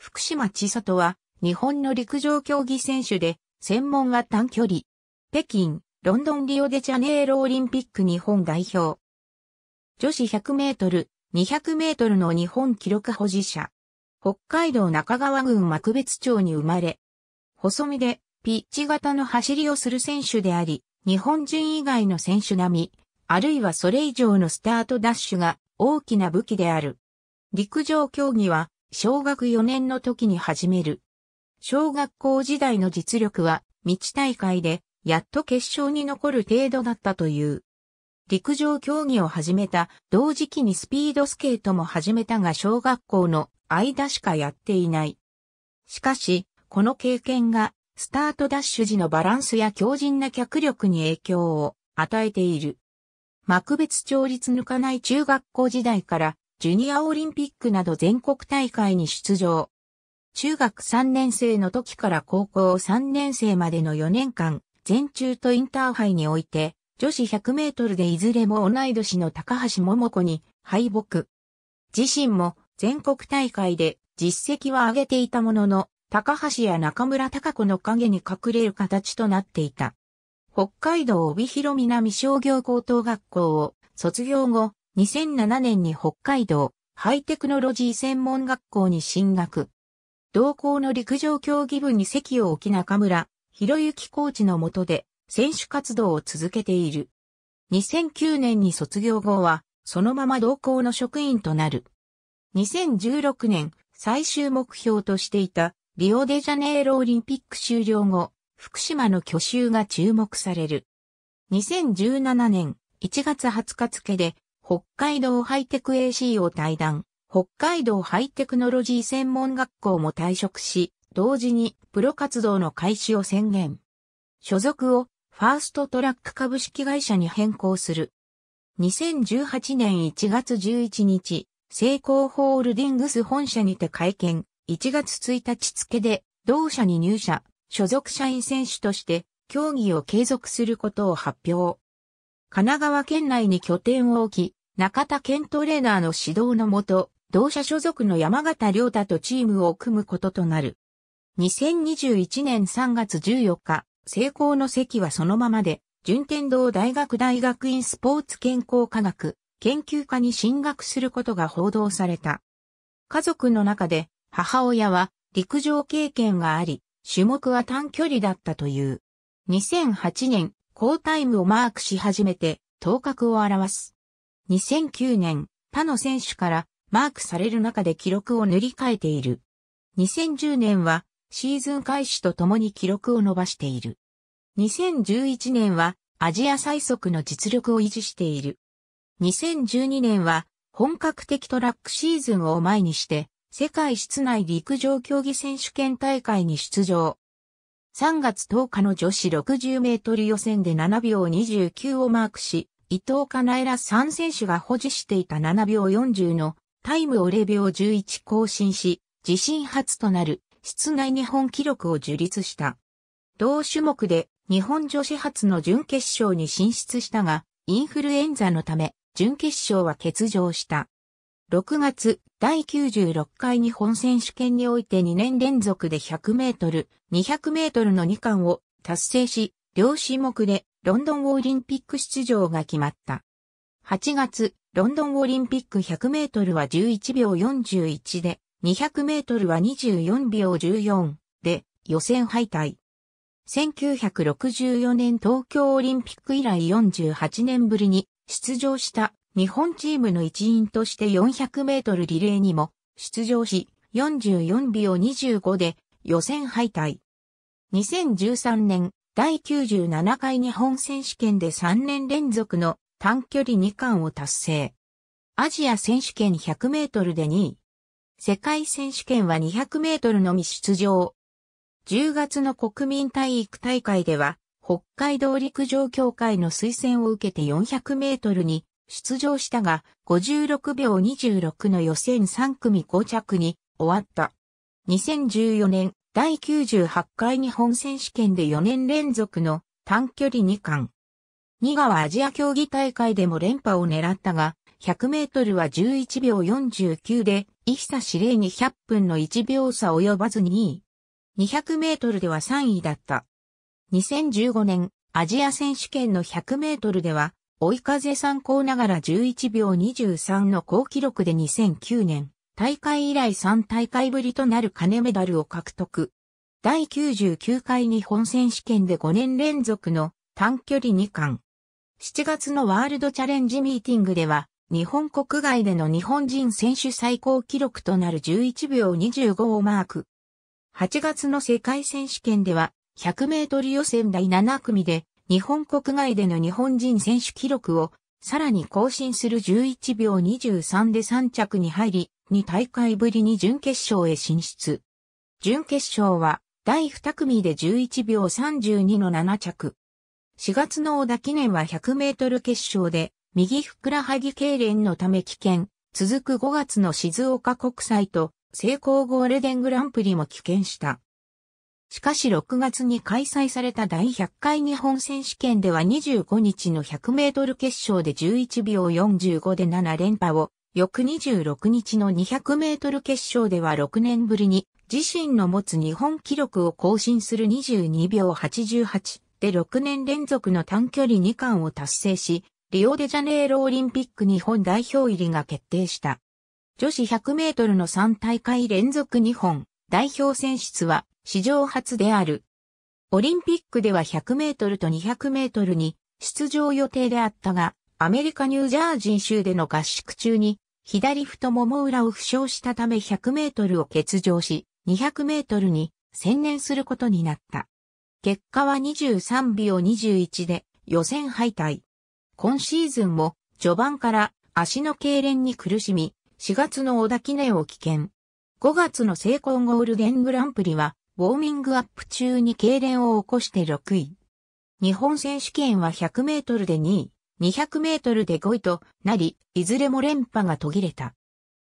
福島千里は、日本の陸上競技選手で、専門が短距離。北京、ロンドンリオデジャネイロオリンピック日本代表。女子100メートル、200メートルの日本記録保持者。北海道中川郡幕別町に生まれ。細身で、ピッチ型の走りをする選手であり、日本人以外の選手並み、あるいはそれ以上のスタートダッシュが大きな武器である。陸上競技は小学4年の時に始める。小学校時代の実力は、道大会で、やっと決勝に残る程度だったという。陸上競技を始めた、同時期にスピードスケートも始めたが小学校の間しかやっていない。しかし、この経験が、スタートダッシュ時のバランスや強靭な脚力に影響を与えている。幕別町立抜かない中学校時代からジュニアオリンピックなど全国大会に出場。中学3年生の時から高校3年生までの4年間、全中とインターハイにおいて、女子100メートルでいずれも同い年の高橋桃子に敗北。自身も全国大会で実績は上げていたものの、高橋や中村隆子の影に隠れる形となっていた。北海道帯広南商業高等学校を卒業後、2007年に北海道ハイテクノロジー専門学校に進学。同校の陸上競技部に席を置き中村、博之コーチの下で選手活動を続けている。2009年に卒業後は、そのまま同校の職員となる。2016年、最終目標としていた、リオデジャネイロオリンピック終了後、福島の挙手が注目される。2017年1月20日付で、北海道ハイテク AC を退団、北海道ハイテクノロジー専門学校も退職し、同時にプロ活動の開始を宣言。所属をファーストトラック株式会社に変更する。2018年1月11日、成功ホールディングス本社にて会見、1月1日付で、同社に入社、所属社員選手として、競技を継続することを発表。神奈川県内に拠点を置き、中田健トレーナーの指導のもと、同社所属の山形良太とチームを組むこととなる。2021年3月14日、成功の席はそのままで、順天堂大学大学院スポーツ健康科学研究科に進学することが報道された。家族の中で母親は陸上経験があり、種目は短距離だったという。2008年、高タイムをマークし始めて頭角を表す。2009年、他の選手からマークされる中で記録を塗り替えている。2010年はシーズン開始とともに記録を伸ばしている。2011年はアジア最速の実力を維持している。2012年は本格的トラックシーズンを前にして世界室内陸上競技選手権大会に出場。3月10日の女子60メートル予選で7秒29をマークし、伊藤かなえら3選手が保持していた7秒40のタイムを0秒11更新し、自身初となる室内日本記録を樹立した。同種目で日本女子初の準決勝に進出したが、インフルエンザのため、準決勝は欠場した。6月、第96回日本選手権において2年連続で100メートル、200メートルの2冠を達成し、両種目でロンドンオリンピック出場が決まった。8月、ロンドンオリンピック100メートルは11秒41で、200メートルは24秒14で予選敗退。1964年東京オリンピック以来48年ぶりに出場した日本チームの一員として400メートルリレーにも出場し44秒25で予選敗退。2013年第97回日本選手権で3年連続の短距離2冠を達成。アジア選手権100メートルで2位。世界選手権は200メートルのみ出場。10月の国民体育大会では、北海道陸上協会の推薦を受けて400メートルに出場したが、56秒26の予選3組5着に終わった。2014年第98回日本選手権で4年連続の短距離2冠。2川アジア競技大会でも連覇を狙ったが、100メートルは11秒49で、伊久司令に100分の1秒差及ばず2位。200メートルでは3位だった。2015年、アジア選手権の100メートルでは、追い風参考ながら11秒23の好記録で2009年、大会以来3大会ぶりとなる金メダルを獲得。第99回日本選手権で5年連続の短距離2冠。7月のワールドチャレンジミーティングでは、日本国外での日本人選手最高記録となる11秒25をマーク。8月の世界選手権では、100メートル予選第7組で、日本国外での日本人選手記録を、さらに更新する11秒23で3着に入り、2大会ぶりに準決勝へ進出。準決勝は第2組で11秒32の7着。4月の小田記念は100メートル決勝で右ふくらはぎ痙攣のため危険。続く5月の静岡国際と成功ゴールデングランプリも棄権した。しかし6月に開催された第100回日本選手権では25日の100メートル決勝で11秒45で7連覇を翌26日の200メートル決勝では6年ぶりに自身の持つ日本記録を更新する22秒88で6年連続の短距離2冠を達成し、リオデジャネイロオリンピック日本代表入りが決定した。女子100メートルの3大会連続日本代表選出は史上初である。オリンピックでは100メートルと200メートルに出場予定であったが、アメリカニュージャージー州での合宿中に、左太もも裏を負傷したため100メートルを欠場し、200メートルに専念することになった。結果は23秒21で予選敗退。今シーズンも序盤から足の痙攣に苦しみ、4月の小田記念を棄権。5月の成功ゴールデングランプリは、ウォーミングアップ中に痙攣を起こして6位。日本選手権は100メートルで2位。200メートルで5位となり、いずれも連覇が途切れた。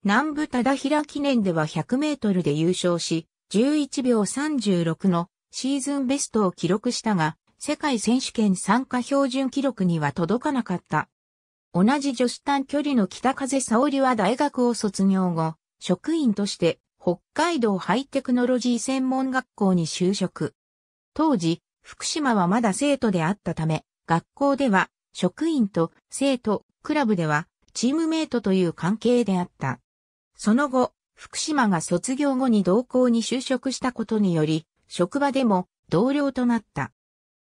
南部忠平記念では100メートルで優勝し、11秒36のシーズンベストを記録したが、世界選手権参加標準記録には届かなかった。同じ女子短距離の北風沙織は大学を卒業後、職員として北海道ハイテクノロジー専門学校に就職。当時、福島はまだ生徒であったため、学校では職員と生徒、クラブではチームメイトという関係であった。その後、福島が卒業後に同校に就職したことにより、職場でも同僚となった。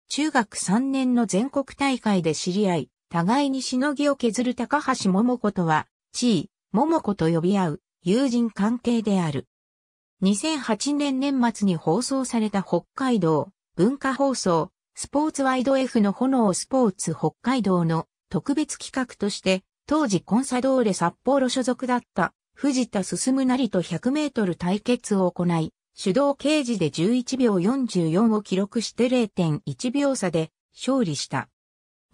中学3年の全国大会で知り合い、互いにしのぎを削る高橋桃子とは、地位、桃子と呼び合う友人関係である。2008年年末に放送された北海道文化放送スポーツワイド F の炎スポーツ北海道の特別企画として、当時コンサドーレ札幌所属だった藤田進成と100メートル対決を行い、手動刑事で11秒44を記録して0.1秒差で勝利した。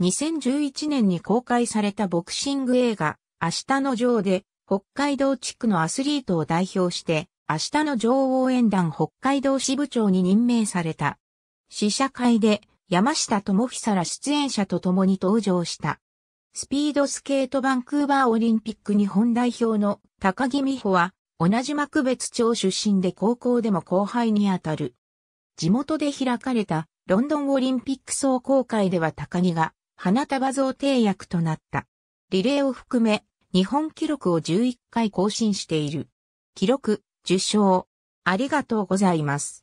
2011年に公開されたボクシング映画、明日の城で、北海道地区のアスリートを代表して、明日の女王応援団北海道支部長に任命された。試写会で山下智久ら出演者と共に登場した。スピードスケートバンクーバーオリンピック日本代表の高木美穂は、同じ幕別町出身で高校でも後輩にあたる。地元で開かれたロンドンオリンピック総公会では高木が花束贈呈役となった。リレーを含め日本記録を11回更新している。記録、受賞。ありがとうございます。